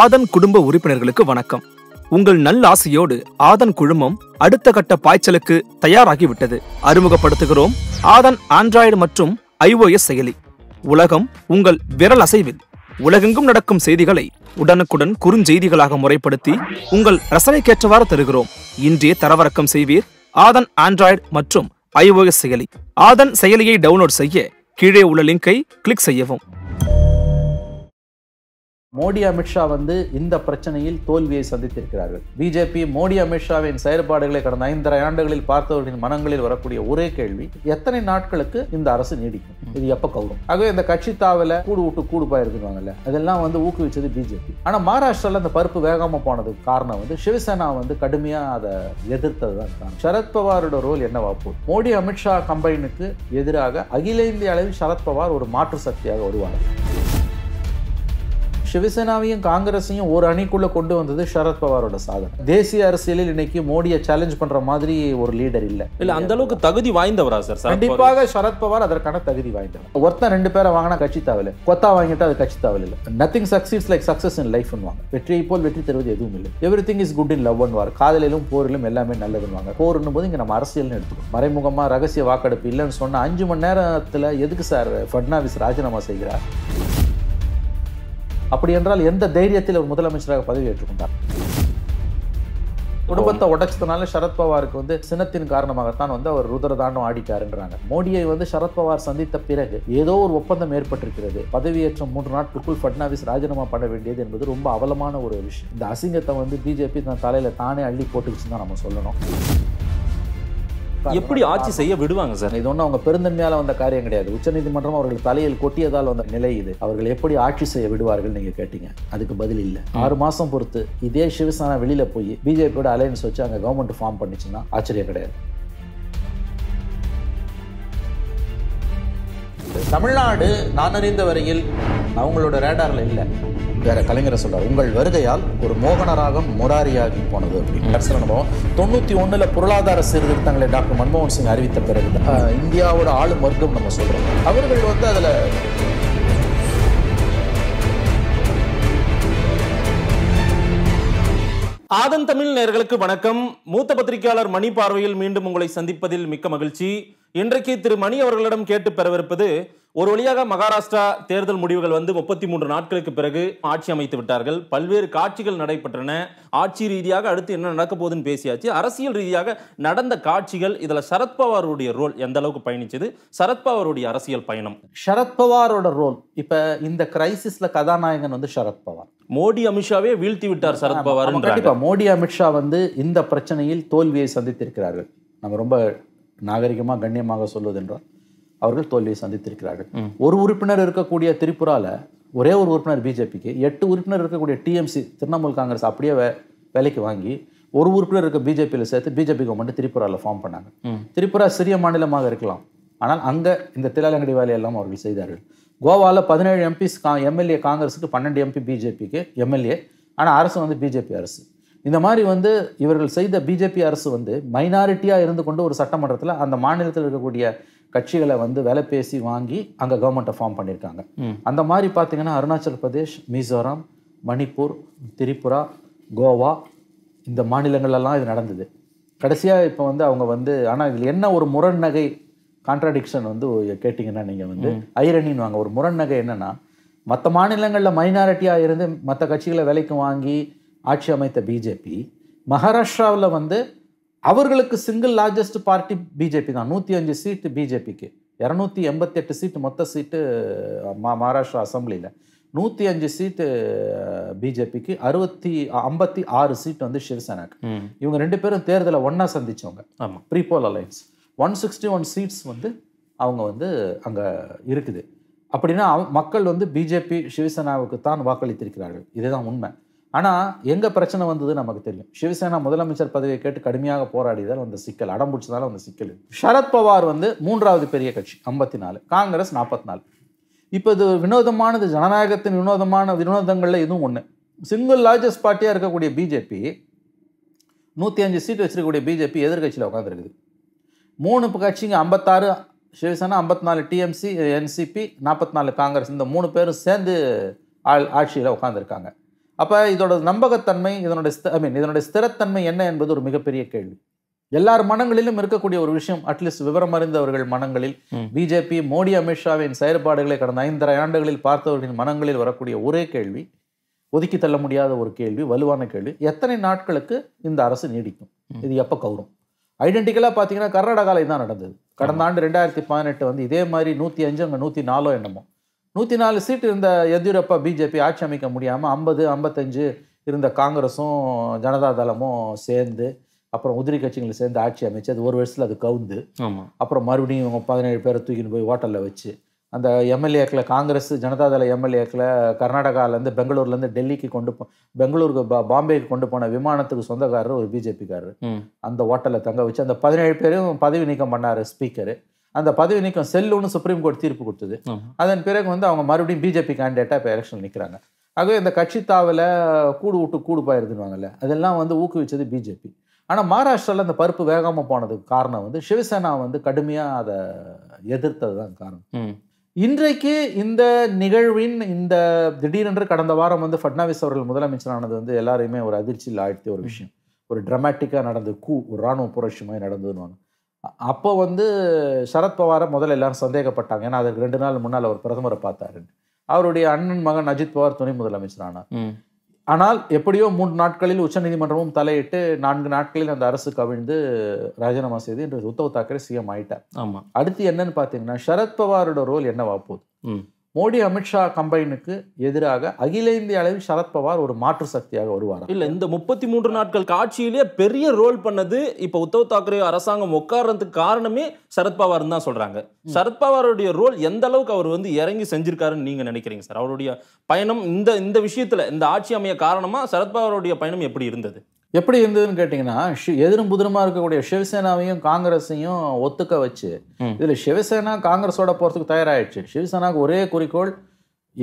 ஆதன் குடும்ப உறுப்பினர்களுக்கு வணக்கம் உங்கள் நல்லாசையோடு ஆதன் குழுமம் அடுத்த கட்ட பாய்ச்சலுக்கு தயாராகிவிட்டது அறிமுகப்படுத்துகிறோம் ஆதன் ஆண்ட்ராய்டு மற்றும் ஐஓஎஸ் செயலி உலகம் உங்கள் விரல் அசைவில் உலகெங்கும் நடக்கும் செய்திகளை உடனுக்குடன் குறுஞ்செய்திகளாக முறைப்படுத்தி உங்கள் ரசனைக்கேற்றவாறு தருகிறோம் இன்றே தரவிறக்கம் செய்வீர் ஆதன் ஆண்ட்ராய்டு மற்றும் ஐஓஎஸ் செயலி ஆதன் செயலியை டவுன்லோட் செய்ய கீழே உள்ள லிங்கை கிளிக் செய்யவும் மோடி அமித்ஷா வந்து இந்த பிரச்சனையில் தோல்வியை சந்தித்திருக்கிறார்கள் பிஜேபி மோடி அமித்ஷாவின் செயற்பாடுகளை கடந்த ஐந்தரை ஆண்டுகளில் பார்த்தவர்களின் மனங்களில் வரக்கூடிய ஒரே கேள்வி எத்தனை நாட்களுக்கு இந்த அரசு நீடிக்கும் இது எப்ப கவுரும் ஆகவே இந்த கட்சி தாவல கூடு விட்டு கூடு பாயிருக்குவாங்கல்ல அதெல்லாம் வந்து ஊக்குவிச்சது பிஜேபி ஆனா மகாராஷ்டிரால அந்த பருப்பு வேகாம போனதுக்கு காரணம் வந்து சிவசேனா வந்து கடுமையா அதை எதிர்த்தது தான் சரத்பவாரோட ரோல் என்னவா போகுது மோடி அமித்ஷா கம்பெனிக்கு எதிராக அகில இந்திய அளவில் சரத்பவார் ஒரு மாற்று சக்தியாக வருவாங்க சிவசேனாவையும் காங்கிரஸையும் ஒரு அணிக்குள்ளே கொண்டு வந்தது சரத்பவாரோட சாதனை தேசிய அரசியலில் இன்னைக்கு மோடியை சேலஞ்ச் பண்ற மாதிரி ஒரு லீடர் இல்லை இல்லை அந்த அளவுக்கு தகுதி வாய்ந்தவரா சார் கண்டிப்பாக சரத்பவார் அதற்கான தகுதி வாய்ந்தவர் ஒருத்தன் ரெண்டு பேரை வாங்கினா கட்சி தவலை கொத்தா வாங்கிட்டா அது கட்சி தவல் இல்லை nothing succeeds like success in life வாங்க வெற்றியை போல் வெற்றி தருவது எதுவும் இல்லை everything is good in love war காதலிலும் போரிலும் எல்லாமே நல்லதுன்னுவாங்க போர்னும் போது இங்கே நம்ம அரசியல்னு எடுத்துக்கணும் மறைமுகமாக ரகசிய வாக்கெடுப்பு இல்லைன்னு சொன்னால் அஞ்சு மணி நேரத்தில் எதுக்கு சார் ஃபட்னாவிஸ் ராஜினாமா செய்கிறார் அப்படி என்றால் எந்த தைரியத்தில் ஒரு முதலமைச்சராக பதவி ஏற்றுக்கொண்டார் குடும்பத்தை உடைச்சதுனால சரத்பவாருக்கு வந்து சினத்தின் காரணமாகத்தான் வந்து அவர் ருதரதாண்டம் ஆடிட்டாருன்றாங்க மோடியை வந்து சரத்பவார் சந்தித்த பிறகு ஏதோ ஒரு ஒப்பந்தம் ஏற்பட்டிருக்கிறது பதவியேற்ற மூன்று நாட்களுக்குள் பட்னாவிஸ் ராஜினாமா பண்ண வேண்டியது என்பது ரொம்ப அவலமான ஒரு விஷயம் இந்த அசிங்கத்தை வந்து பிஜேபி தன் தலையில தானே அள்ளி போட்டுக்கிச்சுன்னு தான் நம்ம சொல்லணும் எப்படி ஆட்சி செய்ய விடுவாங்க சார் இது ஒன்றும் அவங்க பெருந்தன்மையால் வந்த காரியம் கிடையாது உச்சநீதிமன்றம் அவர்கள் தலையில் கொட்டியதால் வந்த நிலை இது அவர்கள் எப்படி ஆட்சி செய்ய விடுவார்கள் நீங்க கேட்டீங்க அதுக்கு பதில் இல்லை ஆறு மாசம் பொறுத்து இதே சிவசேனா வெளியில போய் பிஜேபியோட அலையன்ஸ் வச்சு அங்கே கவர்மெண்ட் ஃபார்ம் பண்ணிச்சுன்னா ஆச்சரியம் கிடையாது தமிழ்நாடு நான் அறிந்த வரையில் அவங்களோட ரேடாரில் இல்லை வேற கலைஞரை சொல்றாரு உங்கள் வருகையால் ஒரு மோகன ராகம் மொராரியாகி போனது அப்படின்னு அனுபவம் தொண்ணூத்தி ஒண்ணுல பொருளாதார சீர்திருத்தங்களை டாக்டர் மன்மோகன் சிங் அறிவித்த பிறகு இந்தியாவோட ஆளும் வர்க்கம் நம்ம சொல்றோம் அவர்கள் வந்து அதுல ஆதன் தமிழ் நேர்களுக்கு வணக்கம் மூத்த பத்திரிகையாளர் மணி பார்வையில் மீண்டும் உங்களை சந்திப்பதில் மிக்க மகிழ்ச்சி இன்றைக்கு திரு மணி அவர்களிடம் கேட்டு பெறவிருப்பது ஒரு வழியாக மகாராஷ்டிரா தேர்தல் முடிவுகள் வந்து முப்பத்தி மூன்று நாட்களுக்கு பிறகு ஆட்சி அமைத்து விட்டார்கள் பல்வேறு காட்சிகள் நடைபெற்றன ஆட்சி ரீதியாக அடுத்து என்ன நடக்க போகுதுன்னு பேசியாச்சு அரசியல் ரீதியாக நடந்த காட்சிகள் இதில் சரத்பவாருடைய ரோல் எந்த அளவுக்கு பயணிச்சது சரத்பவாருடைய அரசியல் பயணம் சரத்பவாரோட ரோல் இப்போ இந்த கிரைசிஸில் கதாநாயகன் வந்து சரத்பவார் மோடி அமித்ஷாவே வீழ்த்தி விட்டார் சரத்பவார் கண்டிப்பாக மோடி அமித்ஷா வந்து இந்த பிரச்சனையில் தோல்வியை சந்தித்திருக்கிறார்கள் நம்ம ரொம்ப நாகரிகமாக கண்ணியமாக சொல்வதென்றால் அவர்கள் தோல்வியை சந்தித்திருக்கிறார்கள் ஒரு உறுப்பினர் இருக்கக்கூடிய திரிபுரால ஒரே ஒரு உறுப்பினர் பிஜேபிக்கு எட்டு உறுப்பினர் இருக்கக்கூடிய டிஎம்சி திரிணாமுல் காங்கிரஸ் அப்படியே வே வேலைக்கு வாங்கி ஒரு உறுப்பினர் இருக்க பிஜேபியில் சேர்த்து பிஜேபி கவர்மெண்ட் திரிபுராவில் ஃபார்ம் பண்ணாங்க திரிபுரா சிறிய மாநிலமாக இருக்கலாம் ஆனால் அங்கே இந்த திலாலங்கடி வேலையெல்லாம் அவர்கள் செய்தார்கள் கோவாவில் பதினேழு எம்பிஸ் கா எம்எல்ஏ காங்கிரஸுக்கு பன்னெண்டு எம்பி பிஜேபிக்கு எம்எல்ஏ ஆனால் அரசு வந்து பிஜேபி அரசு இந்த மாதிரி வந்து இவர்கள் செய்த பிஜேபி அரசு வந்து மைனாரிட்டியாக இருந்து கொண்டு ஒரு சட்டமன்றத்தில் அந்த மாநிலத்தில் இருக்கக்கூடிய கட்சிகளை வந்து விலை பேசி வாங்கி அங்கே கவர்மெண்ட்டை ஃபார்ம் பண்ணியிருக்காங்க அந்த மாதிரி பார்த்தீங்கன்னா அருணாச்சல் பிரதேஷ் மிசோரம் மணிப்பூர் திரிபுரா கோவா இந்த மாநிலங்கள்லாம் இது நடந்தது கடைசியாக இப்போ வந்து அவங்க வந்து ஆனால் இதில் என்ன ஒரு முரண்நகை கான்ட்ரடிக்ஷன் வந்து கேட்டிங்கன்னா நீங்கள் வந்து ஐரணின்னு வாங்க ஒரு முரண்நகை என்னென்னா மற்ற மாநிலங்களில் மைனாரிட்டியாக இருந்து மற்ற கட்சிகளை விலைக்கு வாங்கி ஆட்சி அமைத்த பிஜேபி மகாராஷ்டிராவில் வந்து அவர்களுக்கு சிங்கிள் லார்ஜஸ்ட் பார்ட்டி பிஜேபி தான் நூற்றி அஞ்சு சீட்டு பிஜேபிக்கு இரநூத்தி எண்பத்தெட்டு சீட்டு மொத்த சீட்டு மா மகாராஷ்டிரா அசம்பிளியில் நூற்றி அஞ்சு சீட்டு பிஜேபிக்கு அறுபத்தி ஐம்பத்தி ஆறு சீட் வந்து சிவசேனாக்கு இவங்க ரெண்டு பேரும் தேர்தலில் ஒன்றா சந்தித்தவங்க ஆமாம் prepoll alliance one sixty one seats வந்து அவங்க வந்து அங்கே இருக்குது அப்படின்னா மக்கள் வந்து பிஜேபி சிவசேனாவுக்கு தான் வாக்களித்திருக்கிறார்கள் இதுதான் உண்மை ஆனால் எங்கே பிரச்சனை வந்தது நமக்கு தெரியும் சிவசேனா முதலமைச்சர் பதவியை கேட்டு கடுமையாக போராடியதால் வந்த சிக்கல் அடம் அந்த வந்த சிக்கல் சரத்பவார் வந்து மூன்றாவது பெரிய கட்சி ஐம்பத்தி நாலு காங்கிரஸ் நாற்பத்தி நாலு இப்போ இது வினோதமானது ஜனநாயகத்தின் வினோதமான வினோதங்களில் இதுவும் ஒன்று சிங்கிள் லார்ஜஸ்ட் பார்ட்டியாக இருக்கக்கூடிய பிஜேபி நூற்றி அஞ்சு சீட் வச்சிருக்கக்கூடிய பிஜேபி எதிர்கட்சியில் உட்காந்துருக்குது மூணு கட்சிங்க ஐம்பத்தாறு சிவசேனா ஐம்பத்தி நாலு டிஎம்சி என்சிபி நாற்பத்தி நாலு காங்கிரஸ் இந்த மூணு பேரும் சேர்ந்து ஆள் ஆட்சியில் உட்காந்துருக்காங்க அப்போ இதோட நம்பகத்தன்மை இதனுடைய ஐ மீன் இதனுடைய ஸ்திரத்தன்மை என்ன என்பது ஒரு மிகப்பெரிய கேள்வி எல்லார் மனங்களிலும் இருக்கக்கூடிய ஒரு விஷயம் அட்லீஸ்ட் விவரம் அறிந்தவர்கள் மனங்களில் பிஜேபி மோடி அமித்ஷாவின் செயற்பாடுகளை கடந்த ஐந்தரை ஆண்டுகளில் பார்த்தவர்களின் மனங்களில் வரக்கூடிய ஒரே கேள்வி ஒதுக்கி தள்ள முடியாத ஒரு கேள்வி வலுவான கேள்வி எத்தனை நாட்களுக்கு இந்த அரசு நீடிக்கும் இது எப்போ கௌரவம் ஐடென்டிக்கலாக பார்த்தீங்கன்னா கர்நாடகாவில் தான் நடந்தது கடந்த ஆண்டு ரெண்டாயிரத்தி பதினெட்டு வந்து இதே மாதிரி நூற்றி அஞ்சு அங்கே நூற்றி நாலோ என்னமோ நூற்றி நாலு சீட் இருந்த எதியூரப்பா பிஜேபி ஆட்சி அமைக்க முடியாமல் ஐம்பது ஐம்பத்தஞ்சு இருந்த காங்கிரஸும் ஜனதா தளமும் சேர்ந்து அப்புறம் உதிரி கட்சிகளை சேர்ந்து ஆட்சி அமைச்சு அது ஒரு வருஷத்தில் அது கவுந்து அப்புறம் மறுபடியும் இவங்க பதினேழு பேரை தூக்கின்னு போய் ஹோட்டலில் வச்சு அந்த எம்எல்ஏக்களை காங்கிரஸ் ஜனதாதள எம்எல்ஏக்களை கர்நாடகாவிலேருந்து பெங்களூர்லேருந்து டெல்லிக்கு கொண்டு போ பெங்களூருக்கு பா பாம்பேக்கு கொண்டு போன விமானத்துக்கு சொந்தக்காரர் ஒரு பிஜேபிக்காரர் அந்த ஹோட்டலில் தங்க வச்சு அந்த பதினேழு பேரும் பதவி நீக்கம் பண்ணார் ஸ்பீக்கரு அந்த பதவி நீக்கம் செல்லுன்னு சுப்ரீம் கோர்ட் தீர்ப்பு கொடுத்தது அதன் பிறகு வந்து அவங்க மறுபடியும் பிஜேபி கேண்டிடேட்டாக இப்போ எலெக்ஷன் நிற்கிறாங்க ஆகவே இந்த கட்சி கூடு விட்டு கூடு பாயிருதுவாங்கல்ல அதெல்லாம் வந்து ஊக்குவிச்சது பிஜேபி ஆனால் மகாராஷ்டிராவில் அந்த பருப்பு வேகாமல் போனதுக்கு காரணம் வந்து சிவசேனா வந்து கடுமையாக அதை எதிர்த்தது தான் காரணம் இன்றைக்கு இந்த நிகழ்வின் இந்த திடீரென்று கடந்த வாரம் வந்து ஃபட்னாவிஸ் அவர்கள் முதலமைச்சரானது வந்து எல்லாரையுமே ஒரு அதிர்ச்சியில் ஆழ்த்திய ஒரு விஷயம் ஒரு ட்ரமாட்டிக்காக நடந்தது கூ ஒரு இராணுவ புரட்சி மாதிரி நடந்ததுன்னு அப்போ வந்து சரத்பவாரை முதல்ல எல்லாரும் சந்தேகப்பட்டாங்க ஏன்னா அதற்கு ரெண்டு நாள் முன்னால் அவர் பிரதமரை பார்த்தாரு அவருடைய அண்ணன் மகன் அஜித் பவார் துணை முதலமைச்சர் ஆனால் எப்படியோ மூன்று நாட்களில் உச்சநீதிமன்றமும் தலையிட்டு நான்கு நாட்களில் அந்த அரசு கவிழ்ந்து ராஜினாமா செய்து என்று உத்தவ் தாக்கரே சிஎம் ஆயிட்டார் ஆமாம் அடுத்து என்னன்னு பார்த்தீங்கன்னா சரத்பவாரோட ரோல் என்னவா போகுது மோடி அமித்ஷா கம்பைனுக்கு எதிராக அகில இந்திய அளவில் சரத்பவார் ஒரு மாற்று சக்தியாக வருவார் இல்லை இந்த முப்பத்தி மூன்று நாட்கள் காட்சியிலே பெரிய ரோல் பண்ணது இப்போ உத்தவ் தாக்கரே அரசாங்கம் உட்காரத்துக்கு காரணமே சரத்பவார்னு தான் சொல்றாங்க சரத்பவாருடைய ரோல் எந்த அளவுக்கு அவர் வந்து இறங்கி செஞ்சிருக்காருன்னு நீங்க நினைக்கிறீங்க சார் அவருடைய பயணம் இந்த இந்த விஷயத்துல இந்த ஆட்சி அமைய காரணமா சரத்பவாருடைய பயணம் எப்படி இருந்தது எப்படி இருந்ததுன்னு கேட்டீங்கன்னா எதிரும் புதிரமா இருக்கக்கூடிய சிவசேனாவையும் காங்கிரஸையும் ஒத்துக்க வச்சு இதில் சிவசேனா காங்கிரஸோட போறதுக்கு தயாராயிடுச்சு சிவசேனாவுக்கு ஒரே குறிக்கோள்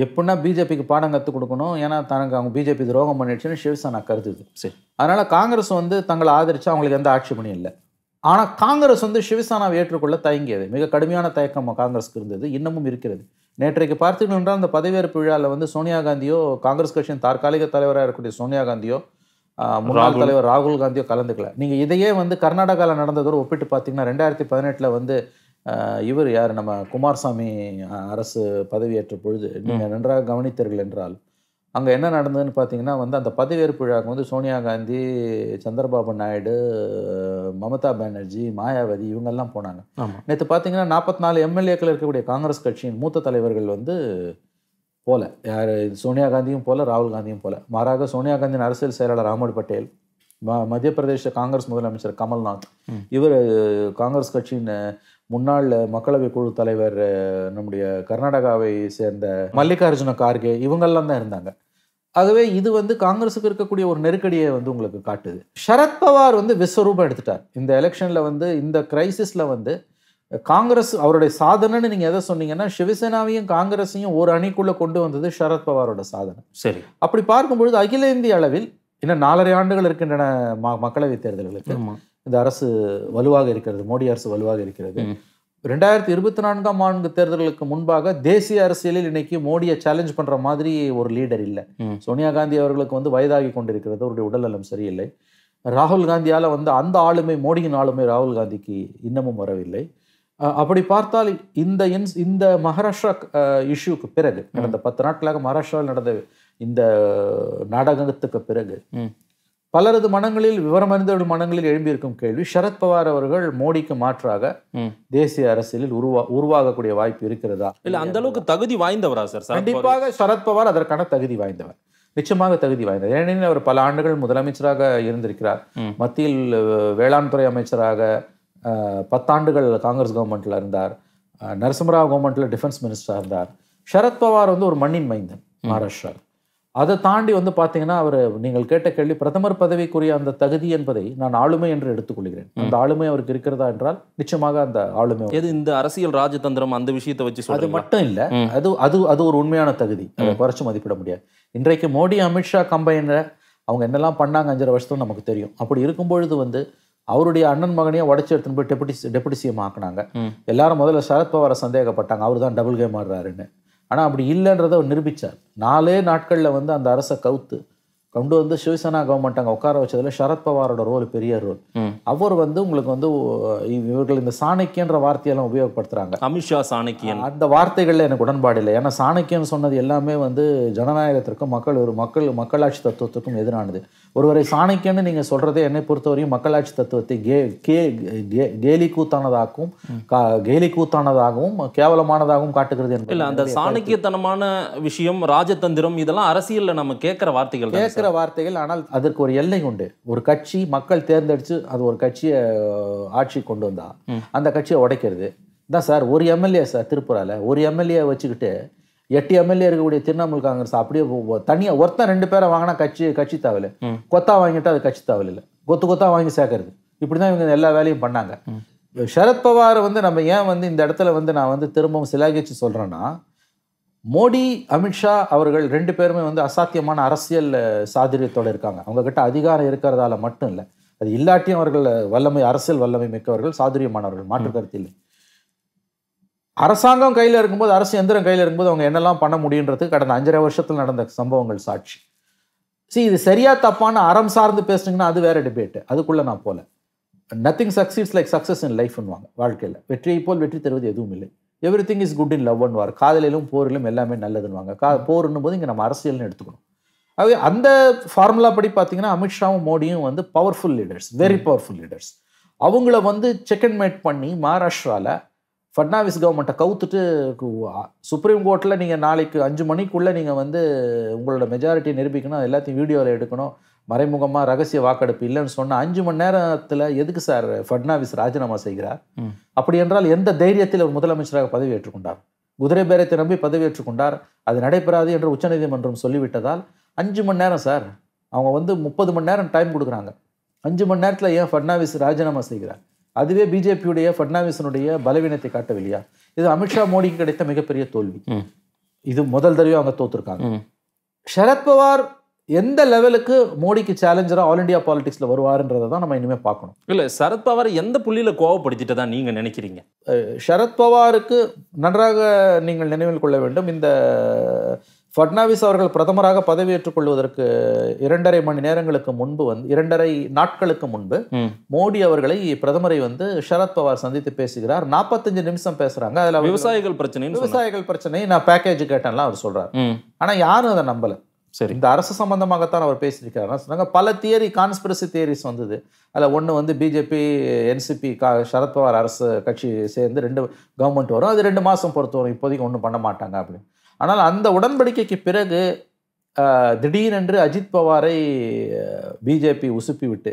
எப்படின்னா பிஜேபிக்கு பாடம் கற்றுக் கொடுக்கணும் ஏன்னா தனக்கு அவங்க பிஜேபி துரோகம் பண்ணிடுச்சுன்னு சிவசேனா கருதுது சரி அதனால் காங்கிரஸ் வந்து தங்களை ஆதரித்து அவங்களுக்கு எந்த ஆட்சி பண்ணி இல்லை ஆனால் காங்கிரஸ் வந்து சிவசேனாவை ஏற்றுக்கொள்ள தயங்கியது மிக கடுமையான தயக்கம் காங்கிரஸுக்கு இருந்தது இன்னமும் இருக்கிறது நேற்றைக்கு என்றால் அந்த பதவியேற்பு விழாவில் வந்து சோனியா காந்தியோ காங்கிரஸ் கட்சியின் தற்காலிக தலைவராக இருக்கக்கூடிய சோனியா காந்தியோ முன்னாள் தலைவர் ராகுல் காந்தியோ கலந்துக்கல நீங்கள் இதையே வந்து கர்நாடகாவில் நடந்ததோடு ஒப்பிட்டு பார்த்தீங்கன்னா ரெண்டாயிரத்தி பதினெட்டில் வந்து இவர் யார் நம்ம குமாரசாமி அரசு பதவியேற்ற பொழுது நீங்கள் நன்றாக கவனித்தீர்கள் என்றால் அங்கே என்ன நடந்ததுன்னு பார்த்தீங்கன்னா வந்து அந்த பதவியேற்பு விழாவுக்கு வந்து சோனியா காந்தி சந்திரபாபு நாயுடு மமதா பானர்ஜி மாயாவதி இவங்கெல்லாம் போனாங்க நேற்று பார்த்தீங்கன்னா நாற்பத்தி நாலு எம்எல்ஏக்கள் இருக்கக்கூடிய காங்கிரஸ் கட்சியின் மூத்த தலைவர்கள் வந்து போல யார் சோனியா காந்தியும் போல ராகுல் காந்தியும் போல மாறாக சோனியா காந்தியின் அரசியல் செயலாளர் அகமது பட்டேல் மத்திய பிரதேச காங்கிரஸ் முதலமைச்சர் கமல்நாத் இவர் காங்கிரஸ் கட்சியின் முன்னாள் மக்களவை குழு தலைவர் நம்முடைய கர்நாடகாவை சேர்ந்த மல்லிகார்ஜுன கார்கே இவங்கெல்லாம் தான் இருந்தாங்க ஆகவே இது வந்து காங்கிரஸுக்கு இருக்கக்கூடிய ஒரு நெருக்கடியை வந்து உங்களுக்கு காட்டுது சரத்பவார் வந்து விஸ்வரூபம் எடுத்துட்டார் இந்த எலெக்ஷனில் வந்து இந்த கிரைசிஸில் வந்து காங்கிரஸ் அவருடைய சாதனைன்னு நீங்கள் எதை சொன்னீங்கன்னா சிவசேனாவையும் காங்கிரஸையும் ஒரு அணிக்குள்ளே கொண்டு வந்தது சரத்பவாரோட சாதனை சரி அப்படி பார்க்கும்பொழுது அகில இந்திய அளவில் இன்னும் நாலரை ஆண்டுகள் இருக்கின்றன ம மக்களவைத் தேர்தல்களுக்கு இந்த அரசு வலுவாக இருக்கிறது மோடி அரசு வலுவாக இருக்கிறது ரெண்டாயிரத்தி இருபத்தி நான்காம் ஆண்டு தேர்தல்களுக்கு முன்பாக தேசிய அரசியலில் இன்னைக்கு மோடியை சேலஞ்ச் பண்ற மாதிரி ஒரு லீடர் இல்லை சோனியா காந்தி அவர்களுக்கு வந்து வயதாகி கொண்டிருக்கிறது அவருடைய உடல்நலம் சரியில்லை ராகுல் காந்தியால் வந்து அந்த ஆளுமை மோடியின் ஆளுமை ராகுல் காந்திக்கு இன்னமும் வரவில்லை அப்படி பார்த்தால் இந்த இன்ஸ் இந்த மகாராஷ்டிரா இஷ்யூக்கு பிறகு கடந்த பத்து நாட்களாக மகாராஷ்டிராவில் நடந்த இந்த நாடகத்துக்கு பிறகு பலரது மனங்களில் விவரம் அறிந்தவர்கள் மனங்களில் எழும்பியிருக்கும் கேள்வி சரத்பவார் அவர்கள் மோடிக்கு மாற்றாக தேசிய அரசியலில் உருவா உருவாகக்கூடிய வாய்ப்பு இருக்கிறதா இல்ல அந்த அளவுக்கு தகுதி வாய்ந்தவரா சார் கண்டிப்பாக சரத்பவார் அதற்கான தகுதி வாய்ந்தவர் நிச்சயமாக தகுதி வாய்ந்தார் ஏனெனில் அவர் பல ஆண்டுகள் முதலமைச்சராக இருந்திருக்கிறார் மத்தியில் வேளாண் துறை அமைச்சராக பத்தாண்டுகள் காங்கிரஸ் கவர்மெண்டில் இருந்தார் நரசிம்மராவ் கவர்மெண்ட்டில் டிஃபென்ஸ் மினிஸ்டராக இருந்தார் சரத்பவார் வந்து ஒரு மண்ணின் மைந்தன் மகாராஷ்டிரா அதை தாண்டி வந்து பார்த்தீங்கன்னா அவர் நீங்கள் கேட்ட கேள்வி பிரதமர் பதவிக்குரிய அந்த தகுதி என்பதை நான் ஆளுமை என்று எடுத்துக்கொள்கிறேன் அந்த ஆளுமை அவருக்கு இருக்கிறதா என்றால் நிச்சயமாக அந்த ஆளுமை எது இந்த அரசியல் ராஜதந்திரம் அந்த விஷயத்தை வச்சு அது மட்டும் இல்லை அது அது அது ஒரு உண்மையான தகுதி அதை குறைச்சி மதிப்பிட முடியாது இன்றைக்கு மோடி அமித்ஷா கம்பைனில் அவங்க என்னெல்லாம் பண்ணாங்க அஞ்சரை வருஷத்துல நமக்கு தெரியும் அப்படி இருக்கும் பொழுது வந்து அவருடைய அண்ணன் மகனையும் உடச்சி எடுத்துன்னு போய் டெபுட்டி டெபுட்டி சிஎம் ஆக்குனாங்க எல்லாரும் முதல்ல சரத்பவாரை சந்தேகப்பட்டாங்க அவர் தான் டபுள் கேம் ஆடுறாருன்னு ஆனால் அப்படி இல்லைன்றத அவர் நிரூபித்தார் நாலே நாட்களில் வந்து அந்த அரசை கவுத்து கொண்டு வந்து சிவசேனா கவர்மெண்ட் அங்கே உட்கார வச்சதுல சரத்பவாரோட ரோல் பெரிய ரோல் அவர் வந்து உங்களுக்கு வந்து இவர்கள் இந்த சாணக்கியன்ற வார்த்தையெல்லாம் உபயோகப்படுத்துறாங்க அமித்ஷா சாணக்கியன் அந்த வார்த்தைகளில் எனக்கு உடன்பாடு இல்லை ஏன்னா சாணக்கியன் சொன்னது எல்லாமே வந்து ஜனநாயகத்திற்கும் மக்கள் ஒரு மக்கள் மக்களாட்சி தத்துவத்துக்கும் எதிரானது ஒருவரை சாணக்கியன்னு நீங்க சொல்றதே என்னை பொறுத்தவரையும் மக்களாட்சி தத்துவத்தை கே கே கே கேலி கூத்தானதாகவும் கா கேலி கூத்தானதாகவும் கேவலமானதாகவும் காட்டுகிறது என்று இல்லை அந்த சாணக்கியத்தனமான விஷயம் ராஜதந்திரம் இதெல்லாம் அரசியல்ல நம்ம கேட்குற வார்த்தைகள் கேட்குற வார்த்தைகள் ஆனால் அதற்கு ஒரு எல்லை உண்டு ஒரு கட்சி மக்கள் தேர்ந்தெடுத்து அது ஒரு கட்சியை ஆட்சி கொண்டு வந்தா அந்த கட்சியை உடைக்கிறது தான் சார் ஒரு எம்எல்ஏ சார் திருப்பூரால ஒரு எம்எல்ஏ வச்சுக்கிட்டு எட்டு எம்எல்ஏ இருக்கக்கூடிய திரிணாமுல் காங்கிரஸ் அப்படியே தனியாக ஒருத்தன் ரெண்டு பேரை வாங்கினா கட்சி கட்சி தேவையில்லை கொத்தா வாங்கிட்டு அது கட்சி இல்லை கொத்து கொத்தா வாங்கி சேர்க்கறது இப்படி தான் இவங்க எல்லா வேலையும் பண்ணாங்க சரத்பவார் வந்து நம்ம ஏன் வந்து இந்த இடத்துல வந்து நான் வந்து திரும்பவும் சிலாகிச்சு சொல்கிறேன்னா மோடி அமித்ஷா அவர்கள் ரெண்டு பேருமே வந்து அசாத்தியமான அரசியல் சாதிரியத்தோடு இருக்காங்க அவங்கக்கிட்ட அதிகாரம் இருக்கிறதால மட்டும் இல்லை அது இல்லாட்டியும் அவர்கள் வல்லமை அரசியல் வல்லமை மிக்கவர்கள் சாதுரியமானவர்கள் மாற்று கருத்து இல்லை அரசாங்கம் கையில் இருக்கும்போது அரசு எந்திரம் கையில் இருக்கும்போது அவங்க என்னெல்லாம் பண்ண முடியுன்றது கடந்த அஞ்சரை வருஷத்தில் நடந்த சம்பவங்கள் சாட்சி சி இது சரியா தப்பான அறம் சார்ந்து பேசுனீங்கன்னா அது வேற டிபேட்டு அதுக்குள்ளே நான் போல nothing succeeds like success in லைஃப்னுவாங்க வாழ்க்கையில் வெற்றியை போல் வெற்றி தருவது எதுவும் இல்லை everything is good in war காதலிலும் போரிலும் எல்லாமே நல்லதுன்னுவாங்க கா போர்னும் போது இங்கே நம்ம அரசியல்னு எடுத்துக்கணும் ஆகவே அந்த ஃபார்முலா படி பார்த்தீங்கன்னா அமித்ஷாவும் மோடியும் வந்து powerful leaders very powerful leaders அவங்கள வந்து செக் அண்ட் மேட் பண்ணி மகாராஷ்டிராவில் ஃபட்னாவிஸ் கவர்மெண்ட்டை கவுத்துட்டு சுப்ரீம் கோர்ட்டில் நீங்கள் நாளைக்கு அஞ்சு மணிக்குள்ளே நீங்கள் வந்து உங்களோட மெஜாரிட்டியை நிரூபிக்கணும் எல்லாத்தையும் வீடியோவில் எடுக்கணும் மறைமுகமாக ரகசிய வாக்கெடுப்பு இல்லைன்னு சொன்ன அஞ்சு மணி நேரத்தில் எதுக்கு சார் ஃபட்னாவிஸ் ராஜினாமா செய்கிறார் அப்படி என்றால் எந்த தைரியத்தில் ஒரு முதலமைச்சராக பதவி ஏற்றுக்கொண்டார் குதிரை பேரத்தை நம்பி பதவியேற்றுக்கொண்டார் அது நடைபெறாது என்று உச்சநீதிமன்றம் சொல்லிவிட்டதால் அஞ்சு மணி நேரம் சார் அவங்க வந்து முப்பது மணி நேரம் டைம் கொடுக்குறாங்க அஞ்சு மணி நேரத்தில் ஏன் ஃபட்னாவிஸ் ராஜினாமா செய்கிறார் அதுவே பிஜேபியுடைய ஃபட்னாவிசனுடைய பலவீனத்தை காட்டவில்லையா இது அமித்ஷா மோடிக்கு கிடைத்த மிகப்பெரிய தோல்வி இது முதல் தடவை அவங்க தோத்துருக்காங்க சரத்பவார் எந்த லெவலுக்கு மோடிக்கு சேலஞ்சராக ஆல் இண்டியா பாலிடிக்ஸில் வருவாருன்றதை தான் நம்ம இனிமேல் பார்க்கணும் இல்லை சரத்பவார் எந்த புள்ளியில் கோவப்படுத்திட்டு தான் நீங்கள் நினைக்கிறீங்க சரத்பவாருக்கு நன்றாக நீங்கள் நினைவில் கொள்ள வேண்டும் இந்த ஃபட்னாவிஸ் அவர்கள் பிரதமராக பதவியேற்றுக் கொள்வதற்கு இரண்டரை மணி நேரங்களுக்கு முன்பு வந்து இரண்டரை நாட்களுக்கு முன்பு மோடி அவர்களை பிரதமரை வந்து சரத்பவார் சந்தித்து பேசுகிறார் நாற்பத்தஞ்சு நிமிஷம் பேசுறாங்க அதுல விவசாயிகள் பிரச்சனை விவசாயிகள் பிரச்சனை நான் பேக்கேஜ் கேட்டேன்லாம் அவர் சொல்றாரு ஆனா யாரும் அதை நம்பல சரி இந்த அரசு சம்பந்தமாகத்தான் அவர் பேசியிருக்கிறார் சொன்னாங்க பல தியரி கான்ஸ்பிரசி தியரிஸ் வந்தது அதில் ஒன்று வந்து பிஜேபி என்சிபி கா சரத்பவார் அரசு கட்சி சேர்ந்து ரெண்டு கவர்மெண்ட் வரும் அது ரெண்டு மாதம் பொறுத்து வரும் இப்போதைக்கு ஒன்றும் பண்ண மாட்டாங்க அப்படின்னு ஆனால் அந்த உடன்படிக்கைக்கு பிறகு திடீரென்று அஜித் பவாரை பிஜேபி உசுப்பி விட்டு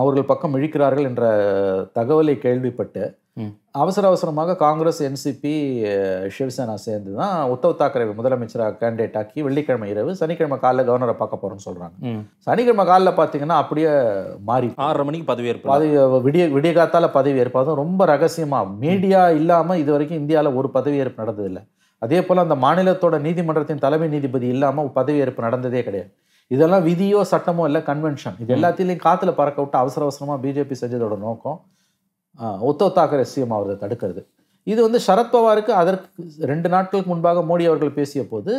அவர்கள் பக்கம் இழுக்கிறார்கள் என்ற தகவலை கேள்விப்பட்டு அவசர அவசரமாக காங்கிரஸ் என்சிபி சிவசேனா சேர்ந்து தான் உத்தவ் தாக்கரே முதலமைச்சராக கேண்டிடேட் ஆக்கி வெள்ளிக்கிழமை இரவு சனிக்கிழமை காலைல கவர்னரை பார்க்க போறோம்னு சொல்றாங்க சனிக்கிழமை காலைல பார்த்தீங்கன்னா அப்படியே மாறி ஆறரை மணிக்கு பதவியேற்பு பதவி விடிய விடிய காத்தால பதவியேற்பு அதுவும் ரொம்ப ரகசியமா மீடியா இல்லாம இது வரைக்கும் இந்தியாவில் ஒரு பதவியேற்பு நடந்ததில்லை அதே போல் அந்த மாநிலத்தோட நீதிமன்றத்தின் தலைமை நீதிபதி இல்லாமல் பதவியேற்பு நடந்ததே கிடையாது இதெல்லாம் விதியோ சட்டமோ இல்லை கன்வென்ஷன் இது எல்லாத்திலையும் காற்றுல பறக்க விட்டு அவசர அவசரமாக பிஜேபி செஞ்சதோட நோக்கம் உத்தவ் தாக்கரே சிஎம் அவரை தடுக்கிறது இது வந்து சரத்பவாருக்கு அதற்கு ரெண்டு நாட்களுக்கு முன்பாக மோடி அவர்கள் பேசிய போது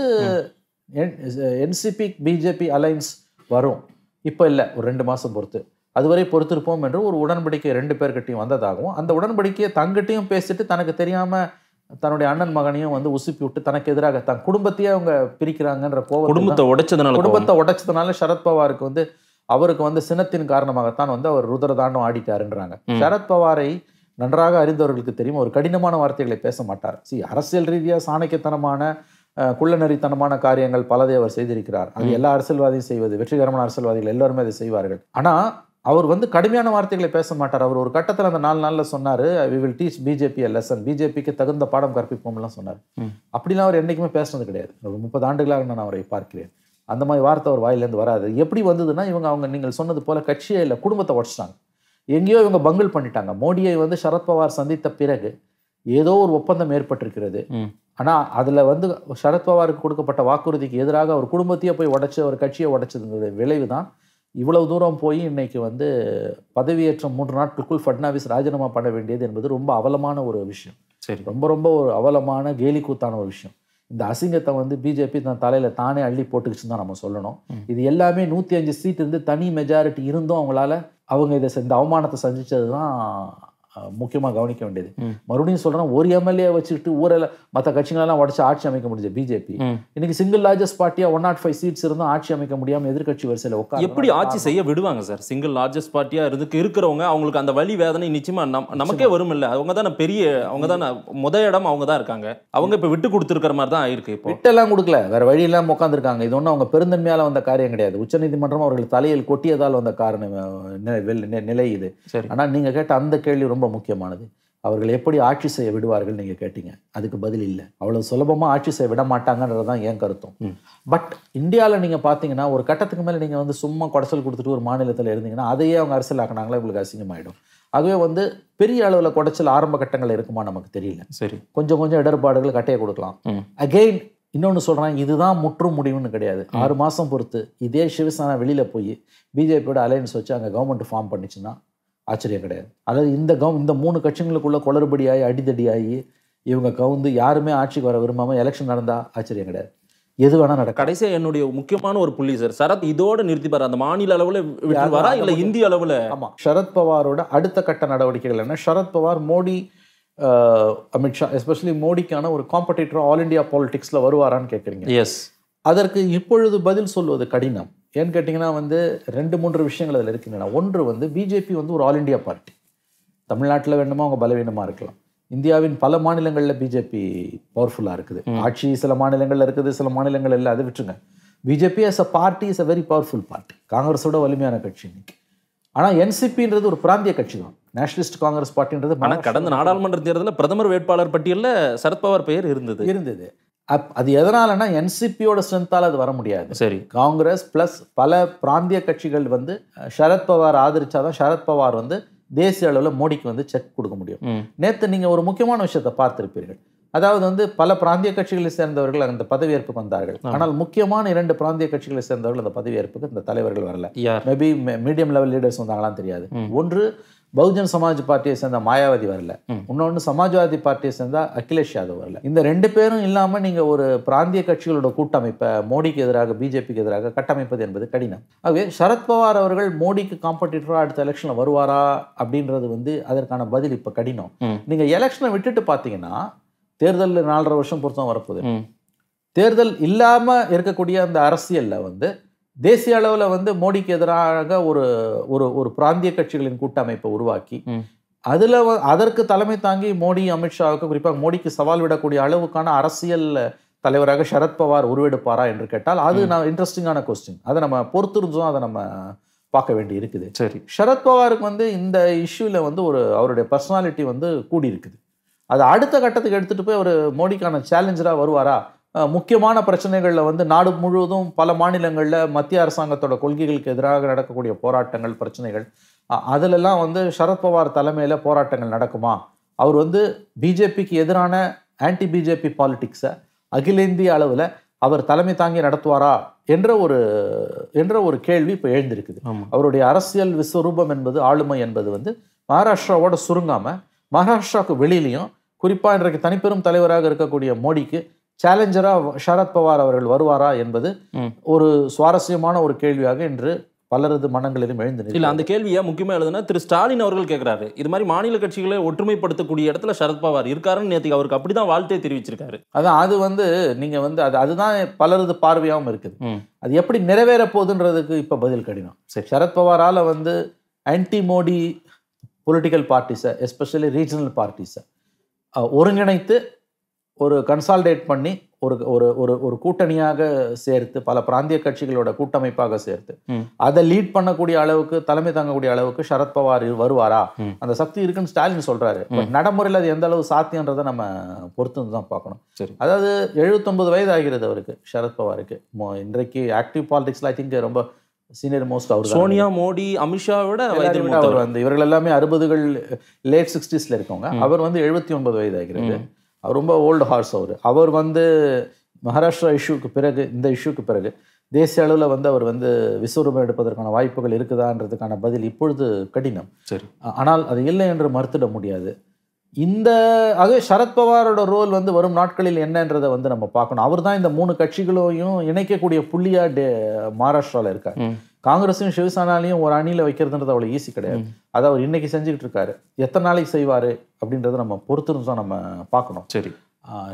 என்சிபி பிஜேபி அலைன்ஸ் வரும் இப்போ இல்லை ஒரு ரெண்டு மாதம் பொறுத்து அதுவரை பொறுத்திருப்போம் என்று ஒரு உடன்படிக்கை ரெண்டு பேர்கிட்டையும் வந்ததாகவும் அந்த உடன்படிக்கையை தங்கிட்டையும் பேசிட்டு தனக்கு தெரியாமல் தன்னுடைய அண்ணன் மகனையும் வந்து உசுப்பி விட்டு தனக்கு எதிராக தன் குடும்பத்தையே அவங்க பிரிக்கிறாங்கன்ற கோவம் குடும்பத்தை உடைச்சதுனால குடும்பத்தை உடைச்சதுனால சரத்பவாருக்கு வந்து அவருக்கு வந்து சினத்தின் காரணமாகத்தான் வந்து அவர் ருதரதாண்டம் ஆடிட்டாருன்றாங்க சரத்பவாரை நன்றாக அறிந்தவர்களுக்கு தெரியும் ஒரு கடினமான வார்த்தைகளை பேச மாட்டார் சி அரசியல் ரீதியாக சாணக்கியத்தனமான குள்ளநெறித்தனமான காரியங்கள் பலதை அவர் செய்திருக்கிறார் அது எல்லா அரசியல்வாதியும் செய்வது வெற்றிகரமான அரசியல்வாதிகள் எல்லோருமே அதை செய்வார்கள் ஆனால் அவர் வந்து கடுமையான வார்த்தைகளை பேச மாட்டார் அவர் ஒரு கட்டத்தில் அந்த நாலு நாளில் சொன்னார் we will teach BJP lesson பிஜேபிக்கு தகுந்த பாடம் கற்பிப்போம்லாம் சொன்னார் அப்படிலாம் அவர் என்றைக்குமே பேசுனது கிடையாது ஒரு முப்பது ஆண்டுகளாக நான் அவரை பார்க்கிறேன் அந்த மாதிரி வார்த்தை அவர் வாயிலேருந்து வராது எப்படி வந்ததுன்னா இவங்க அவங்க நீங்கள் சொன்னது போல் கட்சியே இல்லை குடும்பத்தை உடச்சிட்டாங்க எங்கேயோ இவங்க பங்கல் பண்ணிட்டாங்க மோடியை வந்து சரத்பவார் சந்தித்த பிறகு ஏதோ ஒரு ஒப்பந்தம் ஏற்பட்டிருக்கிறது ஆனால் அதில் வந்து சரத்பவாருக்கு கொடுக்கப்பட்ட வாக்குறுதிக்கு எதிராக அவர் குடும்பத்தையே போய் உடச்சி அவர் கட்சியை உடச்சதுங்கிற விளைவு தான் இவ்வளவு தூரம் போய் இன்னைக்கு வந்து பதவியேற்ற மூன்று நாட்களுக்குள் ஃபட்னாவிஸ் ராஜினாமா பண்ண வேண்டியது என்பது ரொம்ப அவலமான ஒரு விஷயம் சரி ரொம்ப ரொம்ப ஒரு அவலமான கேலி கூத்தான ஒரு விஷயம் இந்த அசிங்கத்தை வந்து பிஜேபி தன் தலையில் தானே அள்ளி போட்டுக்கிச்சுன்னு தான் நம்ம சொல்லணும் இது எல்லாமே நூற்றி அஞ்சு சீட் இருந்து தனி மெஜாரிட்டி இருந்தும் அவங்களால அவங்க இதை இந்த அவமானத்தை சந்தித்தது தான் முக்கியமாக கவனிக்க வேண்டியது மறுபடியும் சொல்றேன் ஒரு எம்எல்ஏ வச்சுக்கிட்டு ஊரில் மற்ற கட்சிகளெல்லாம் உடச்சி ஆட்சி அமைக்க முடிஞ்சது பிஜேபி இன்னைக்கு சிங்கிள் லார்ஜஸ்ட் பார்ட்டியாக ஒன் நாட் ஃபைவ் சீட்ஸ் இருந்தால் ஆட்சி அமைக்க முடியாமல் எதிர்கட்சி வரிசையில் உட்காந்து எப்படி ஆட்சி செய்ய விடுவாங்க சார் சிங்கிள் லார்ஜஸ்ட் பார்ட்டியாக இருந்துக்கு இருக்கிறவங்க அவங்களுக்கு அந்த வழி வேதனை நிச்சயமாக நம் நமக்கே வரும் இல்லை அவங்க தானே பெரிய அவங்க தான் முத இடம் அவங்க தான் இருக்காங்க அவங்க இப்போ விட்டு கொடுத்துருக்கிற மாதிரி தான் ஆயிருக்கு இப்போ விட்டெல்லாம் கொடுக்கல வேற வழி இல்லாமல் உட்காந்துருக்காங்க இது ஒன்றும் அவங்க பெருந்தன்மையால் வந்த காரியம் கிடையாது உச்சநீதிமன்றம் அவர்கள் தலையில் கொட்டியதால் வந்த காரணம் நிலை இது ஆனால் நீங்கள் கேட்ட அந்த கேள்வி ரொம்ப ரொம்ப முக்கியமானது அவர்கள் எப்படி ஆட்சி செய்ய விடுவார்கள் நீங்கள் கேட்டீங்க அதுக்கு பதில் இல்லை அவ்வளோ சுலபமாக ஆட்சி செய்ய விட மாட்டாங்கன்றது தான் ஏன் கருத்தும் பட் இந்தியாவில் நீங்கள் பார்த்தீங்கன்னா ஒரு கட்டத்துக்கு மேலே நீங்கள் வந்து சும்மா குடச்சல் கொடுத்துட்டு ஒரு மாநிலத்தில் இருந்தீங்கன்னா அதையே அவங்க அரசியல் ஆக்கினாங்களா இவங்களுக்கு அசிங்கமாயிடும் ஆகவே வந்து பெரிய அளவில் குடைச்சல் ஆரம்ப கட்டங்கள் இருக்குமா நமக்கு தெரியல சரி கொஞ்சம் கொஞ்சம் இடர்பாடுகள் கட்டையை கொடுக்கலாம் அகெயின் இன்னொன்று சொல்றாங்க இதுதான் முற்றும் முடிவுன்னு கிடையாது ஆறு மாதம் பொறுத்து இதே சிவசேனா வெளியில் போய் பிஜேபியோட அலையன்ஸ் வச்சு அங்கே கவர்மெண்ட் ஃபார்ம் பண்ணிச்சுன்னா ஆச்சரியம் கிடையாது அதாவது இந்த கவு இந்த மூணு கட்சிகளுக்குள்ளே குளறுபடியாகி அடிதடியாகி இவங்க கவுந்து யாருமே ஆட்சிக்கு வர விரும்பாமல் எலெக்ஷன் நடந்தால் ஆச்சரியம் கிடையாது எது வேணா நடக்கும் கடைசியாக என்னுடைய முக்கியமான ஒரு புள்ளி சார் சரத் இதோட பாரு அந்த மாநில அளவில் வரா இல்லை இந்திய அளவில் ஆமாம் சரத்பவாரோட அடுத்த கட்ட நடவடிக்கைகள் என்ன சரத்பவார் மோடி அமித்ஷா எஸ்பெஷலி மோடிக்கான ஒரு காம்படிட்டர் ஆல் இண்டியா பாலிடிக்ஸில் வருவாரான்னு கேட்குறீங்க எஸ் அதற்கு இப்பொழுது பதில் சொல்வது கடினம் ஏன்னு கேட்டிங்கன்னா வந்து ரெண்டு மூன்று விஷயங்கள் அதில் இருக்குங்கண்ணா ஒன்று வந்து பிஜேபி வந்து ஒரு ஆல் இண்டியா பார்ட்டி தமிழ்நாட்டில் வேணுமோ அவங்க பலவீனமாக இருக்கலாம் இந்தியாவின் பல மாநிலங்களில் பிஜேபி பவர்ஃபுல்லாக இருக்குது ஆட்சி சில மாநிலங்களில் இருக்குது சில மாநிலங்கள் இல்லை அதை விட்டுருங்க BJP as a party is a very powerful party காங்கிரஸோட வலிமையான கட்சி இன்னைக்கு ஆனால் என்சிபின்றது ஒரு பிராந்திய கட்சி தான் நேஷனலிஸ்ட் காங்கிரஸ் பார்ட்டின்றது ஆனால் கடந்த நாடாளுமன்ற தேர்தலில் பிரதமர் வேட்பாளர் பட்டியலில் சரத்பவார் பெயர் இருந்தது இருந்தது அப் அது எதனாலன்னா என்சிபியோட ஸ்ட்ரென்த்தால் அது வர முடியாது சரி காங்கிரஸ் ப்ளஸ் பல பிராந்திய கட்சிகள் வந்து சரத்பவார் ஆதரிச்சாதான் சரத்பவார் வந்து தேசிய அளவில் மோடிக்கு வந்து செக் கொடுக்க முடியும் நேற்று நீங்கள் ஒரு முக்கியமான விஷயத்தை பார்த்துருப்பீர்கள் அதாவது வந்து பல பிராந்திய கட்சிகளை சேர்ந்தவர்கள் அந்த பதவியேற்புக்கு வந்தார்கள் ஆனால் முக்கியமான இரண்டு பிராந்திய கட்சிகளை சேர்ந்தவர்கள் அந்த பதவியேற்புக்கு இந்த தலைவர்கள் வரல மேபி மீடியம் லெவல் லீடர்ஸ் வந்தாங்களான்னு தெரியாது ஒன்று பகுஜன் சமாஜ் பார்ட்டியை சேர்ந்த மாயாவதி வரல இன்னொன்று சமாஜ்வாதி பார்ட்டியை சேர்ந்த அகிலேஷ் யாதவ் வரல இந்த ரெண்டு பேரும் இல்லாமல் நீங்கள் ஒரு பிராந்திய கட்சிகளோட கூட்டமைப்பை மோடிக்கு எதிராக பிஜேபிக்கு எதிராக கட்டமைப்பது என்பது கடினம் ஆகவே சரத்பவார் அவர்கள் மோடிக்கு காம்படிட்டராக அடுத்த எலெக்ஷனில் வருவாரா அப்படின்றது வந்து அதற்கான பதில் இப்போ கடினம் நீங்கள் எலெக்ஷனை விட்டுட்டு பார்த்தீங்கன்னா தேர்தலில் நாலரை வருஷம் பொருத்தம் வரப்போகுது தேர்தல் இல்லாமல் இருக்கக்கூடிய அந்த அரசியலில் வந்து தேசிய அளவில் வந்து மோடிக்கு எதிராக ஒரு ஒரு ஒரு பிராந்திய கட்சிகளின் கூட்டமைப்பை உருவாக்கி அதில் அதற்கு தலைமை தாங்கி மோடி அமித்ஷாவுக்கு குறிப்பாக மோடிக்கு சவால் விடக்கூடிய அளவுக்கான அரசியல் தலைவராக சரத்பவார் உருவெடுப்பாரா என்று கேட்டால் அது நான் இன்ட்ரெஸ்டிங்கான கொஸ்டின் அதை நம்ம பொறுத்திருந்தோம் அதை நம்ம பார்க்க வேண்டி இருக்குது சரி சரத்பவாருக்கு வந்து இந்த இஷ்யூவில் வந்து ஒரு அவருடைய பர்சனாலிட்டி வந்து கூடி இருக்குது அது அடுத்த கட்டத்துக்கு எடுத்துகிட்டு போய் அவர் மோடிக்கான சேலஞ்சராக வருவாரா முக்கியமான பிரச்சனைகளில் வந்து நாடு முழுவதும் பல மாநிலங்களில் மத்திய அரசாங்கத்தோட கொள்கைகளுக்கு எதிராக நடக்கக்கூடிய போராட்டங்கள் பிரச்சனைகள் அதிலெல்லாம் வந்து சரத்பவார் தலைமையில் போராட்டங்கள் நடக்குமா அவர் வந்து பிஜேபிக்கு எதிரான ஆன்டி பிஜேபி பாலிட்டிக்ஸை அகில இந்திய அளவில் அவர் தலைமை தாங்கி நடத்துவாரா என்ற ஒரு என்ற ஒரு கேள்வி இப்போ எழுந்திருக்குது அவருடைய அரசியல் விஸ்வரூபம் என்பது ஆளுமை என்பது வந்து மகாராஷ்டிராவோட சுருங்காமல் மகாராஷ்டிராவுக்கு வெளியிலையும் குறிப்பாக இன்றைக்கு தனிப்பெரும் தலைவராக இருக்கக்கூடிய மோடிக்கு சேலஞ்சரா ஷரத் பவார் அவர்கள் வருவாரா என்பது ஒரு சுவாரஸ்யமான ஒரு கேள்வியாக இன்று பலரது மனங்களிலும் எழுந்து இல்லை அந்த கேள்வியை முக்கியமா எழுதுனா திரு ஸ்டாலின் அவர்கள் கேட்கிறாரு இது மாதிரி மாநில கட்சிகளை ஒற்றுமைப்படுத்தக்கூடிய இடத்துல சரத்பவார் இருக்காருன்னு நேற்று அவருக்கு அப்படிதான் வாழ்த்தை தெரிவிச்சிருக்காரு அதான் அது வந்து நீங்க வந்து அது அதுதான் பலரது பார்வையாகவும் இருக்குது அது எப்படி நிறைவேற போகுதுன்றதுக்கு இப்ப பதில் கடினம் சரி சரத்பவாரால வந்து ஆன்டி மோடி பொலிட்டிக்கல் பார்ட்டிஸை எஸ்பெஷலி ரீஜனல் பார்ட்டிஸை ஒருங்கிணைத்து ஒரு கன்சால்டேட் பண்ணி ஒரு ஒரு ஒரு ஒரு கூட்டணியாக சேர்த்து பல பிராந்திய கட்சிகளோட கூட்டமைப்பாக சேர்த்து அதை லீட் பண்ணக்கூடிய அளவுக்கு தலைமை தாங்கக்கூடிய அளவுக்கு சரத்பவார் வருவாரா அந்த சக்தி இருக்குன்னு ஸ்டாலின் சொல்றாரு நடைமுறையில் அது எந்த அளவு சாத்தியன்றதை நம்ம பொறுத்து தான் பார்க்கணும் அதாவது எழுபத்தொன்பது வயது ஆகிறது அவருக்கு சரத்பவாருக்கு இன்றைக்கு ஆக்டிவ் பாலிடிக்ஸ்ல ஐ திங்க் ரொம்ப சீனியர் மோஸ்ட் அவர் சோனியா மோடி அமித்ஷா விட அவர் வந்து இவர்கள் எல்லாமே அறுபதுகள் லேட் சிக்ஸ்டீஸ்ல இருக்கவங்க அவர் வந்து எழுபத்தி ஒன்பது வயது ஆகிறது ரொம்ப ஓல்டு ஹார்ஸ் அவர் அவர் வந்து மகாராஷ்டிரா இஷ்யூக்கு பிறகு இந்த இஷ்யூக்கு பிறகு தேசிய அளவில் வந்து அவர் வந்து விஸ்வரூபம் எடுப்பதற்கான வாய்ப்புகள் இருக்குதான்றதுக்கான பதில் இப்பொழுது கடினம் சரி ஆனால் அது இல்லை என்று மறுத்திட முடியாது இந்த அது சரத்பவாரோட ரோல் வந்து வரும் நாட்களில் என்னன்றதை வந்து நம்ம பார்க்கணும் அவர் தான் இந்த மூணு கட்சிகளையும் இணைக்கக்கூடிய புள்ளியாக டே மகாராஷ்டிராவில் இருக்கார் காங்கிரஸையும் சிவசேனாலையும் ஒரு அணியில் வைக்கிறதுன்றது அவ்வளோ ஈஸி கிடையாது அதை அவர் இன்னைக்கு செஞ்சுக்கிட்டு இருக்காரு எத்தனை நாளைக்கு செய்வார் அப்படின்றத நம்ம பொறுத்திருந்தோம் நம்ம பார்க்கணும் சரி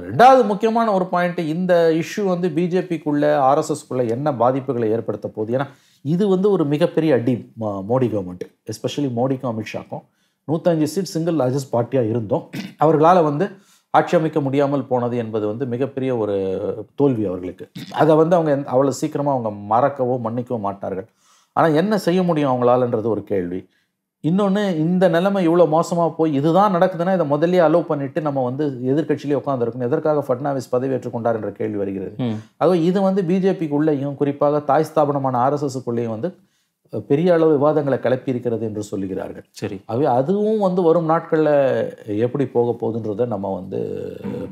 ரெண்டாவது முக்கியமான ஒரு பாயிண்ட் இந்த இஷ்யூ வந்து பிஜேபிக்குள்ள ஆர்எஸ்எஸ்க்குள்ளே என்ன பாதிப்புகளை ஏற்படுத்த போகுது ஏன்னா இது வந்து ஒரு மிகப்பெரிய அடி மோடி கவர்மெண்ட் எஸ்பெஷலி மோடிக்கும் அமித்ஷாக்கும் நூற்றஞ்சு சீட் சிங்கிள் லார்ஜஸ்ட் பார்ட்டியாக இருந்தோம் அவர்களால் வந்து ஆட்சி அமைக்க முடியாமல் போனது என்பது வந்து மிகப்பெரிய ஒரு தோல்வி அவர்களுக்கு அதை வந்து அவங்க அவ்வளவு சீக்கிரமா அவங்க மறக்கவோ மன்னிக்கவோ மாட்டார்கள் ஆனா என்ன செய்ய முடியும் அவங்களாலன்றது ஒரு கேள்வி இன்னொன்று இந்த நிலைமை இவ்வளோ மோசமாக போய் இதுதான் நடக்குதுன்னா இதை முதல்ல அலோவ் பண்ணிட்டு நம்ம வந்து எதிர்கட்சியிலே உட்காந்துருக்கணும் எதற்காக ஃபட்னாவிஸ் பதவி கொண்டார் என்ற கேள்வி வருகிறது அதுவும் இது வந்து பிஜேபிக்குள்ளேயும் குறிப்பாக தாய் ஸ்தாபனமான ஆர்எஸ்எஸ்க்குள்ளேயும் வந்து பெரிய அளவு விவாதங்களை இருக்கிறது என்று சொல்லுகிறார்கள் சரி அவை அதுவும் வந்து வரும் நாட்களில் எப்படி போக போகுதுன்றதை நம்ம வந்து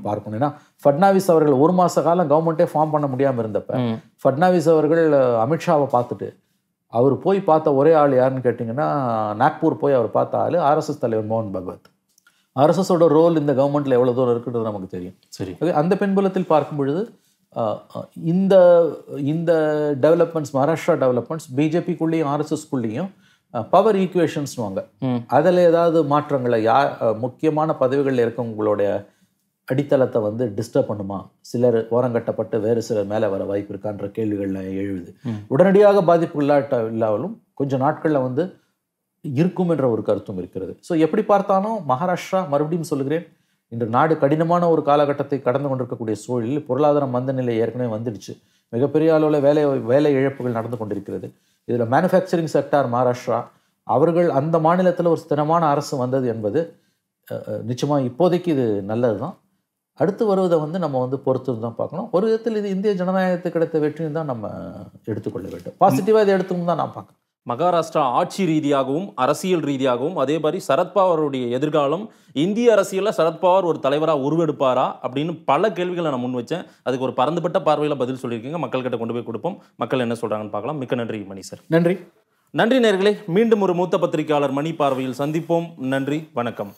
பார்க்கணும் ஏன்னா ஃபட்னாவிஸ் அவர்கள் ஒரு மாத காலம் கவர்மெண்ட்டே ஃபார்ம் பண்ண முடியாமல் இருந்தப்ப ஃபட்னாவிஸ் அவர்கள் அமித்ஷாவை பார்த்துட்டு அவர் போய் பார்த்த ஒரே ஆள் யாருன்னு கேட்டிங்கன்னா நாக்பூர் போய் அவர் பார்த்த ஆள் ஆர்எஸ்எஸ் தலைவர் மோகன் பகவத் ஆர்எஸ்எஸோட ரோல் இந்த கவர்மெண்ட்டில் எவ்வளோ தூரம் இருக்குன்றது நமக்கு தெரியும் சரி அந்த பின்புலத்தில் பார்க்கும் பொழுது இந்த இந்த டெவலப்மெண்ட்ஸ் மகாராஷ்டிரா டெவலப்மெண்ட்ஸ் பிஜேபிக்குள்ளேயும் ஆர்எஸ்எஸ்குள்ளேயும் பவர் வாங்க அதில் ஏதாவது மாற்றங்களை யா முக்கியமான பதவிகளில் இருக்கவங்களுடைய அடித்தளத்தை வந்து டிஸ்டர்ப் பண்ணுமா சிலர் ஓரங்கட்டப்பட்டு வேறு சிலர் மேலே வர வாய்ப்பு இருக்கான்ற கேள்விகள் எழுது உடனடியாக பாதிப்பு இல்லாட்ட இல்லாமலும் கொஞ்சம் நாட்களில் வந்து இருக்கும் என்ற ஒரு கருத்தும் இருக்கிறது ஸோ எப்படி பார்த்தாலும் மகாராஷ்டிரா மறுபடியும் சொல்கிறேன் இன்று நாடு கடினமான ஒரு காலகட்டத்தை கடந்து கொண்டிருக்கக்கூடிய சூழலில் பொருளாதார மந்த நிலை ஏற்கனவே வந்துடுச்சு மிகப்பெரிய அளவில் வேலை வேலை இழப்புகள் நடந்து கொண்டிருக்கிறது இதில் மேனுஃபேக்சரிங் செக்டார் மகாராஷ்டிரா அவர்கள் அந்த மாநிலத்தில் ஒரு ஸ்திரமான அரசு வந்தது என்பது நிச்சயமாக இப்போதைக்கு இது நல்லது தான் அடுத்து வருவதை வந்து நம்ம வந்து பொறுத்து தான் பார்க்கணும் ஒரு விதத்தில் இது இந்திய ஜனநாயகத்துக்கு கிடைத்த வெற்றியும் தான் நம்ம எடுத்துக்கொள்ள வேண்டும் பாசிட்டிவாக இதை எடுத்துக்கணும் தான் நான் பார்க்குறேன் மகாராஷ்டிரா ஆட்சி ரீதியாகவும் அரசியல் ரீதியாகவும் அதே மாதிரி சரத்பவாருடைய எதிர்காலம் இந்திய அரசியலில் சரத்பவார் ஒரு தலைவராக உருவெடுப்பாரா அப்படின்னு பல கேள்விகளை நான் முன் வச்சேன் அதுக்கு ஒரு பறந்துபட்ட பார்வையில் பதில் சொல்லியிருக்கீங்க மக்கள்கிட்ட கொண்டு போய் கொடுப்போம் மக்கள் என்ன சொல்கிறாங்கன்னு பார்க்கலாம் மிக்க நன்றி மணி சார் நன்றி நன்றி நேர்களே மீண்டும் ஒரு மூத்த பத்திரிகையாளர் மணி பார்வையில் சந்திப்போம் நன்றி வணக்கம்